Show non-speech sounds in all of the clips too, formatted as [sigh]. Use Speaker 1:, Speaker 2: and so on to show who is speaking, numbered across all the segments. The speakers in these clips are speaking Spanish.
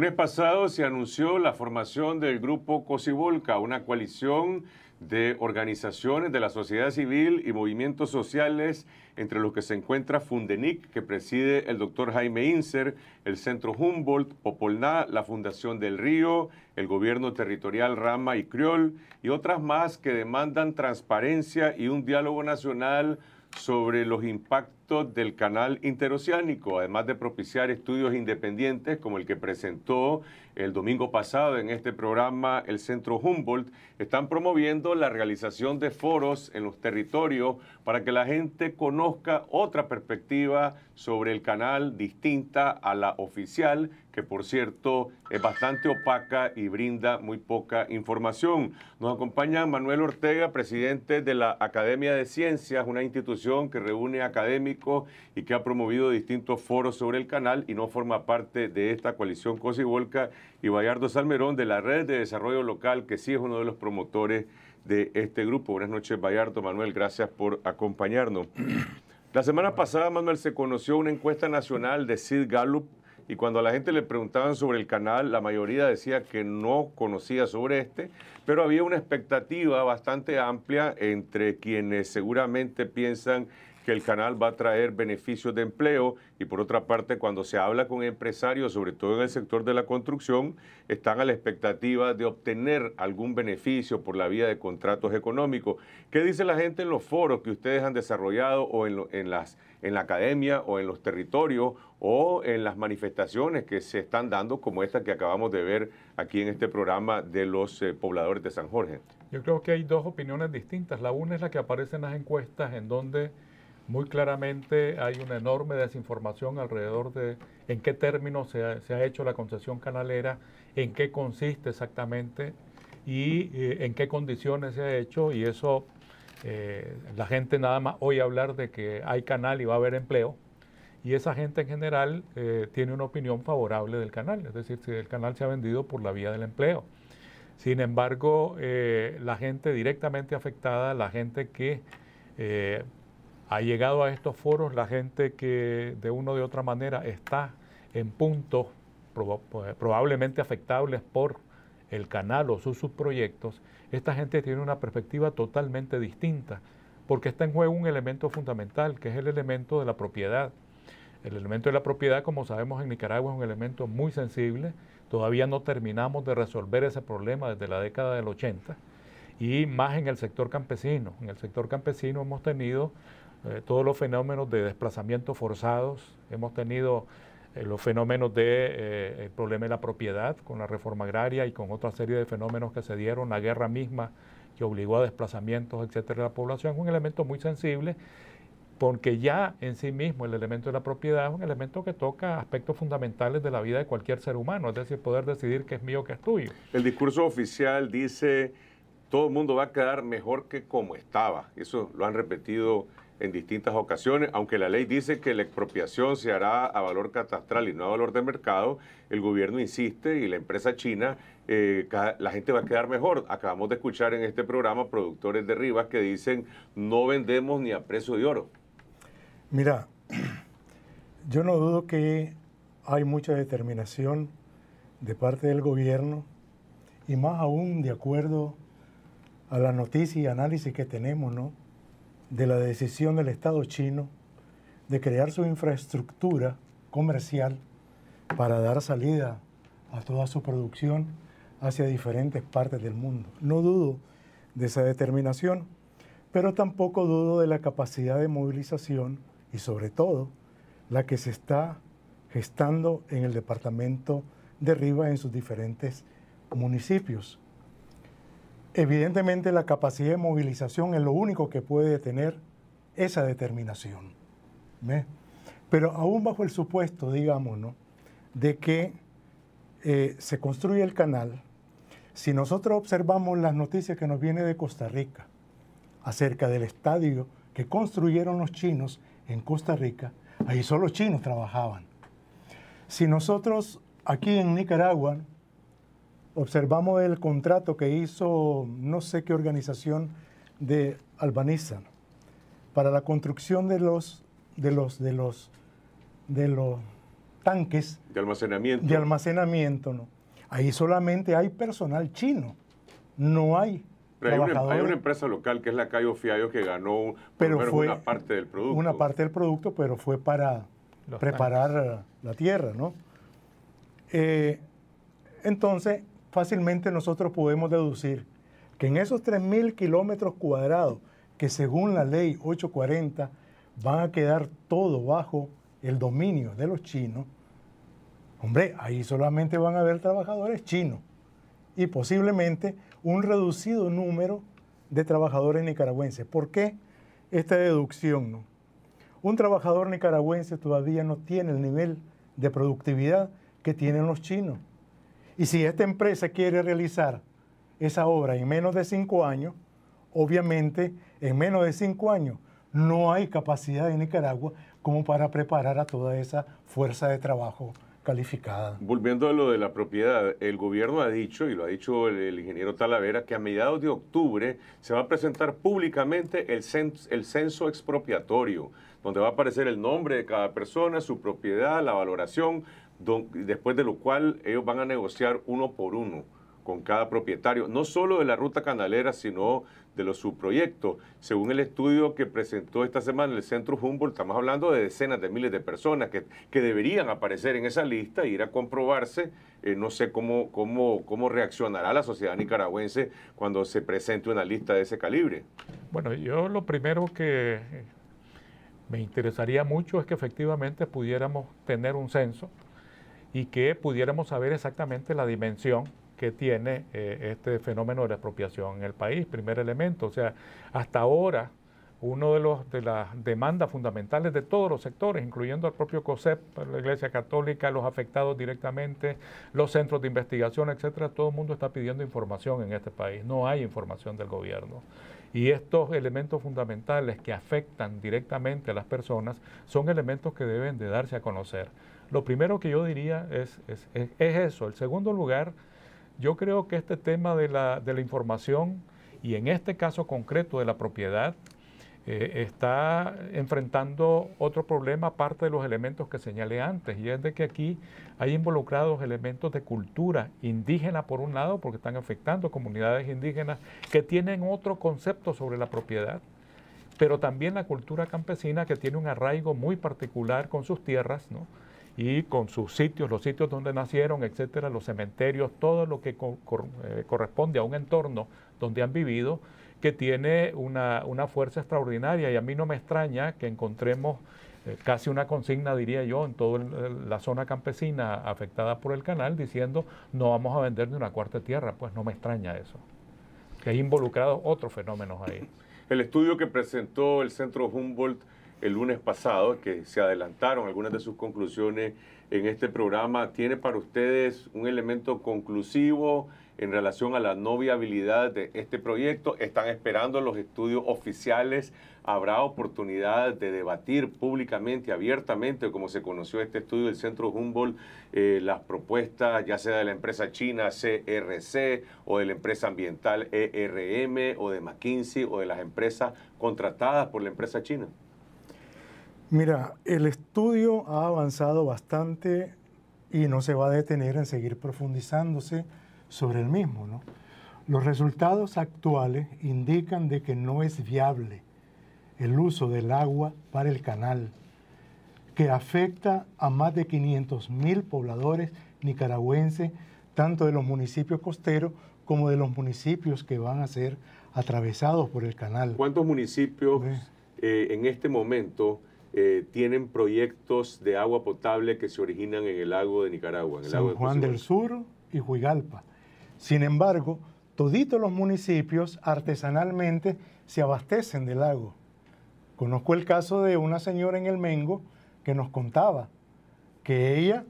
Speaker 1: lunes pasado se anunció la formación del grupo Cosivolca, una coalición de organizaciones de la sociedad civil y movimientos sociales, entre los que se encuentra Fundenic, que preside el doctor Jaime Inser, el Centro Humboldt, Popolná, la Fundación del Río, el Gobierno Territorial Rama y Criol, y otras más que demandan transparencia y un diálogo nacional sobre los impactos del canal interoceánico, además de propiciar estudios independientes como el que presentó el domingo pasado en este programa el Centro Humboldt, están promoviendo la realización de foros en los territorios para que la gente conozca otra perspectiva sobre el canal distinta a la oficial, que por cierto es bastante opaca y brinda muy poca información. Nos acompaña Manuel Ortega, presidente de la Academia de Ciencias, una institución que reúne académicos y que ha promovido distintos foros sobre el canal y no forma parte de esta coalición Cosi Volca y Bayardo Salmerón de la Red de Desarrollo Local, que sí es uno de los promotores de este grupo. Buenas noches, Bayardo. Manuel, gracias por acompañarnos. La semana pasada, Manuel, se conoció una encuesta nacional de Sid Gallup y cuando a la gente le preguntaban sobre el canal, la mayoría decía que no conocía sobre este, pero había una expectativa bastante amplia entre quienes seguramente piensan que el canal va a traer beneficios de empleo y por otra parte cuando se habla con empresarios, sobre todo en el sector de la construcción, están a la expectativa de obtener algún beneficio por la vía de contratos económicos. ¿Qué dice la gente en los foros que ustedes han desarrollado o en, las, en la academia o en los territorios o en las manifestaciones que se están dando como esta que acabamos de ver aquí en este programa de los eh, pobladores de San Jorge?
Speaker 2: Yo creo que hay dos opiniones distintas. La una es la que aparece en las encuestas en donde muy claramente hay una enorme desinformación alrededor de en qué términos se ha, hecho la concesión canalera, en qué consiste exactamente y eh, en qué condiciones se ha hecho y eso eh, la gente nada más oye hablar de que hay canal y va a haber empleo y esa gente en general eh, tiene una opinión favorable del canal, es decir, si el canal se ha vendido por la vía del empleo. Sin embargo, la gente directamente afectada, la gente que ha llegado a estos foros la gente que de una de otra manera está en puntos pues, probablemente afectables por el canal o sus subproyectos, esta gente tiene una perspectiva totalmente distinta, porque está en juego un elemento fundamental, que es el elemento de la propiedad. El elemento de la propiedad, como sabemos en Nicaragua, es un elemento muy sensible. Todavía no terminamos de resolver ese problema desde la década del 80 y más en el sector campesino. En el sector campesino hemos tenido eh, todos los fenómenos de desplazamientos forzados, hemos tenido eh, los fenómenos de eh, problema de la propiedad con la reforma agraria y con otra serie de fenómenos que se dieron, la guerra misma que obligó a desplazamientos, etcétera, de la población, un elemento muy sensible porque ya en sí mismo el elemento de la propiedad es un elemento que toca aspectos fundamentales de la vida de cualquier ser humano, es decir, poder decidir qué es mío, qué es tuyo.
Speaker 1: El discurso oficial dice, todo el mundo va a quedar mejor que como estaba, eso lo han repetido en distintas ocasiones, aunque la ley dice que la expropiación se hará a valor catastral y no a valor de mercado, el gobierno insiste y la empresa china, eh, la gente va a quedar mejor. Acabamos de escuchar en este programa productores de Rivas que dicen no vendemos ni a precio de oro.
Speaker 3: Mira, [clears throat] yo no dudo que hay mucha determinación de parte del gobierno y más aún de acuerdo a la noticia y análisis que tenemos, ¿no? de la decisión del Estado chino de crear su infraestructura comercial para dar salida a toda su producción hacia diferentes partes del mundo. No dudo de esa determinación, pero tampoco dudo de la capacidad de movilización y sobre todo la que se está gestando en el departamento de Rivas en sus diferentes municipios. Evidentemente la capacidad de movilización es lo único que puede tener esa determinación. Pero aún bajo el supuesto, digamos, de que eh, se construye el canal, si nosotros observamos las noticias que nos viene de Costa Rica acerca del estadio que construyeron los chinos en Costa Rica, ahí solo chinos trabajaban. Si nosotros aquí en Nicaragua observamos el contrato que hizo no sé qué organización de Albaniza para la construcción de los de los de los de los tanques
Speaker 1: de almacenamiento
Speaker 3: de almacenamiento no ahí solamente hay personal chino no hay hay una, em-
Speaker 1: empresa local que es la Cayo Fiallo que ganó pero fue una parte del producto una
Speaker 3: parte del producto pero fue para preparar eh, la tierra no eh, entonces fácilmente nosotros podemos deducir que en esos 3.000 kilómetros cuadrados, que según la ley 840 van a quedar todo bajo el dominio de los chinos, hombre, ahí solamente van a haber trabajadores chinos y posiblemente un reducido número de trabajadores nicaragüenses. ¿Por qué esta deducción? Un trabajador nicaragüense todavía no tiene el nivel de productividad que tienen los chinos. Y si esta empresa quiere realizar esa obra en menos de cinco años, obviamente en menos de cinco años no hay capacidad en Nicaragua como para preparar a toda esa fuerza de trabajo calificada.
Speaker 1: Volviendo a lo de la propiedad, el gobierno ha dicho, y lo ha dicho el, ingeniero Talavera, que a mediados de octubre se va a presentar públicamente el censo expropiatorio, donde va a aparecer el nombre de cada persona, su propiedad, la valoración, después de lo cual ellos van a negociar uno por uno con cada propietario, no solo de la ruta canalera, sino de los subproyectos. Según el estudio que presentó esta semana el Centro Humboldt, estamos hablando de decenas de miles de personas que, deberían aparecer en esa lista e ir a comprobarse. Eh, no sé cómo, cómo, cómo reaccionará la sociedad nicaragüense cuando se presente una lista de ese calibre.
Speaker 2: Bueno, yo lo primero que eh, me interesaría mucho es que efectivamente pudiéramos tener un censo y que pudiéramos saber exactamente la dimensión que tiene eh, este fenómeno de la expropiación en el país, primer elemento. O sea, hasta ahora, uno de, los, de las demandas fundamentales de todos los sectores, incluyendo al propio COSEP, la Iglesia Católica, los afectados directamente, los centros de investigación, etcétera, todo el mundo está pidiendo información en este país. No hay información del gobierno. Y estos elementos fundamentales que afectan directamente a las personas son elementos que deben de darse a conocer. Lo primero que yo diría es, es, eso. El segundo lugar, yo creo que este tema de la, de la información y en este caso concreto de la propiedad eh, está enfrentando otro problema aparte de los elementos que señalé antes, y es de que aquí hay involucrados elementos de cultura indígena por un lado, porque están afectando comunidades indígenas que tienen otro concepto sobre la propiedad, pero también la cultura campesina que tiene un arraigo muy particular con sus tierras, ¿no? y con sus sitios, los sitios donde nacieron, etcétera, los cementerios, todo lo que eh, corresponde a un entorno donde han vivido, que tiene una, fuerza extraordinaria y a mí no me extraña que encontremos eh, casi una consigna, diría yo, en toda la zona campesina afectada por el canal, diciendo no vamos a vender ni una cuarta tierra, pues no me extraña eso, que hay involucrados otros fenómenos ahí.
Speaker 1: El estudio que presentó el Centro Humboldt el lunes pasado, que se adelantaron algunas de sus conclusiones en este programa, ¿tiene para ustedes un elemento conclusivo en relación a la no viabilidad de este proyecto? ¿Están esperando los estudios oficiales? ¿Habrá oportunidad de debatir públicamente, abiertamente, como se conoció este estudio del Centro Humboldt, eh, las propuestas ya sea de la empresa china CRC o de la empresa ambiental ERM o de McKinsey o de las empresas contratadas por la empresa china?
Speaker 3: Mira, el estudio ha avanzado bastante y no se va a detener en seguir profundizándose sobre el mismo. ¿no? Los resultados actuales indican de que no es viable el uso del agua para el canal, que afecta a más de 500.000 pobladores nicaragüenses, tanto de los municipios costeros como de los municipios que van a ser atravesados por el canal.
Speaker 1: ¿Cuántos municipios eh, en este momento eh, tienen proyectos de agua potable que se originan en el lago de Nicaragua. En el San lago de Juan del
Speaker 3: Sur y Huigalpa. Sin embargo, toditos los municipios artesanalmente se abastecen del lago. Conozco el caso de una señora en el Mengo que nos contaba que ella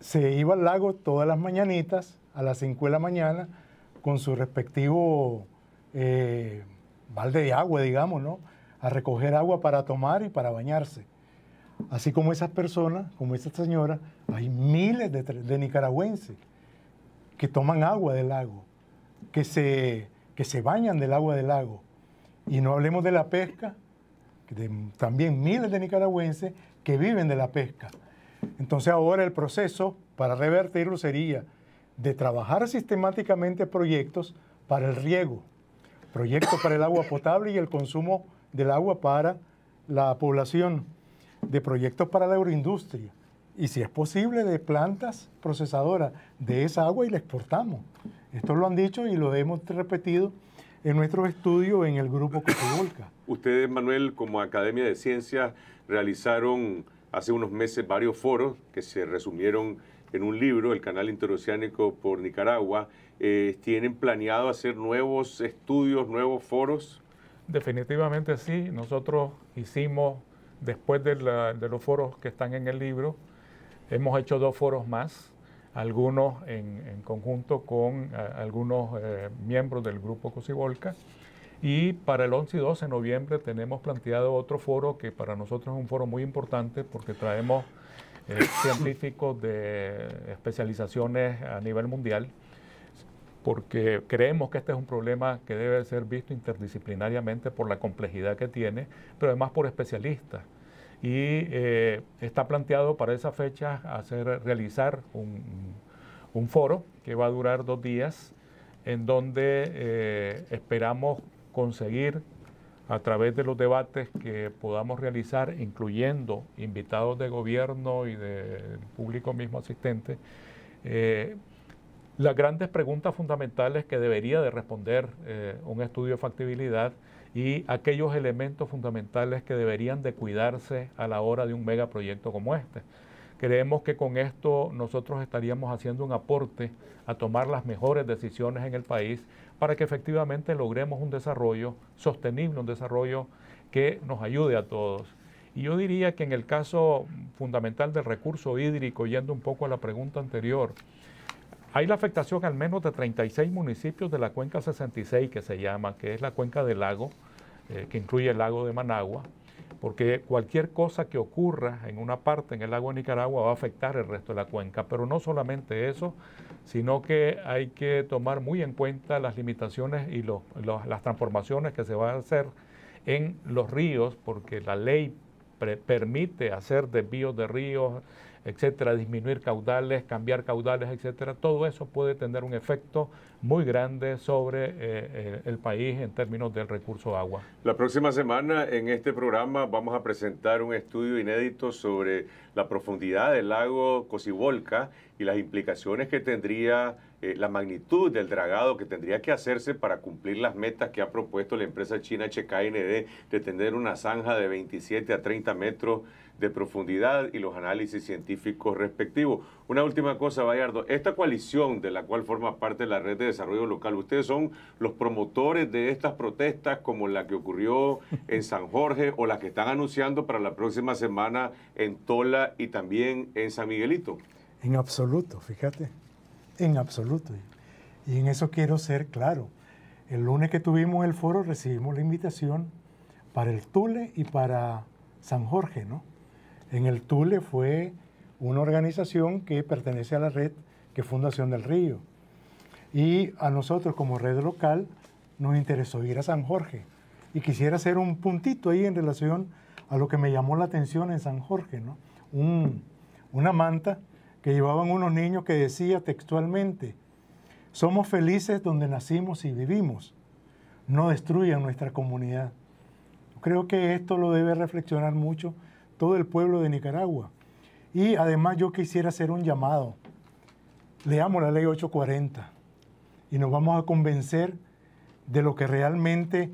Speaker 3: se iba al lago todas las mañanitas a las 5 de la mañana con su respectivo eh, balde de agua, digamos, ¿no? a recoger agua para tomar y para bañarse. Así como esas personas, como esa señora, hay miles de, nicaragüenses que toman agua del lago, que se, que se bañan del agua del lago. Y no hablemos de la pesca, también miles de nicaragüenses que viven de la pesca. Entonces ahora el proceso para revertirlo sería de trabajar sistemáticamente proyectos para el riego, proyectos para el agua potable y el consumo del agua para la población, de proyectos para la agroindustria y si es posible de plantas procesadoras de esa agua y la exportamos. Esto lo han dicho y lo hemos repetido en nuestros estudios en el grupo Cotovolca.
Speaker 1: [coughs] Ustedes, Manuel, como Academia de Ciencias, realizaron hace unos meses varios foros que se resumieron en un libro, El Canal Interoceánico por Nicaragua. Eh, ¿Tienen planeado hacer nuevos estudios, nuevos foros?
Speaker 2: Definitivamente sí, nosotros hicimos, después de, los foros que están en el libro, hemos hecho dos foros más, algunos en, conjunto con eh, algunos eh, miembros del grupo Cosivolca, Y para el 11 y 12 de noviembre tenemos planteado otro foro que para nosotros es un foro muy importante porque traemos eh, científicos de especializaciones a nivel mundial porque creemos que este es un problema que debe ser visto interdisciplinariamente por la complejidad que tiene, pero además por especialistas. Y eh, está planteado para esa fecha hacer, realizar un, foro que va a durar dos días, en donde eh, esperamos conseguir a través de los debates que podamos realizar, incluyendo invitados de gobierno y del público mismo asistente, eh, las grandes preguntas fundamentales que debería de responder eh, un estudio de factibilidad y aquellos elementos fundamentales que deberían de cuidarse a la hora de un megaproyecto como este. Creemos que con esto nosotros estaríamos haciendo un aporte a tomar las mejores decisiones en el país para que efectivamente logremos un desarrollo sostenible, un desarrollo que nos ayude a todos. Y yo diría que en el caso fundamental del recurso hídrico, yendo un poco a la pregunta anterior, hay la afectación al menos de 36 municipios de la cuenca 66 que se llama, que es la cuenca del lago, eh, que incluye el lago de Managua, porque cualquier cosa que ocurra en una parte en el lago de Nicaragua va a afectar el resto de la cuenca. Pero no solamente eso, sino que hay que tomar muy en cuenta las limitaciones y las transformaciones que se van a hacer en los ríos, porque la ley permite hacer desvíos de ríos, etcétera, disminuir caudales, cambiar caudales, etcétera, todo eso puede tener un efecto muy grande sobre eh, eh, el, país en términos del recurso agua.
Speaker 1: La próxima semana en este programa vamos a presentar un estudio inédito sobre la profundidad del lago Cocibolca y las implicaciones que tendría eh, la magnitud del dragado que tendría que hacerse para cumplir las metas que ha propuesto la empresa china HKND de tener una zanja de 27 a 30 metros de profundidad y los análisis científicos respectivos. Una última cosa, Bayardo, esta coalición de la cual forma parte la Red de Desarrollo Local, ¿ustedes son los promotores de estas protestas como la que ocurrió en San Jorge o las que están anunciando para la próxima semana en Tola y también en San Miguelito?
Speaker 3: En absoluto, fíjate, en absoluto. Y en eso quiero ser claro. El lunes que tuvimos el foro recibimos la invitación para el Tule y para San Jorge, ¿no? En el Tule fue una organización que pertenece a la red que Fundación del Río. Y a nosotros como red local nos interesó ir a San Jorge. Y quisiera hacer un puntito ahí en relación a lo que me llamó la atención en San Jorge, ¿no? una manta que llevaban unos niños que decía textualmente, somos felices donde nacimos y vivimos, no destruyan nuestra comunidad. Creo que esto lo debe reflexionar mucho todo el pueblo de Nicaragua. Y además yo quisiera hacer un llamado. Leamos la ley 840 y nos vamos a convencer de lo que realmente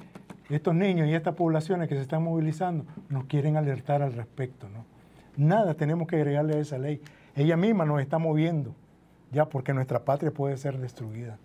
Speaker 3: estos niños y estas poblaciones que se están movilizando nos quieren alertar al respecto. ¿no? Nada tenemos que agregarle a esa ley. Ella misma nos está moviendo, ya porque nuestra patria puede ser destruida.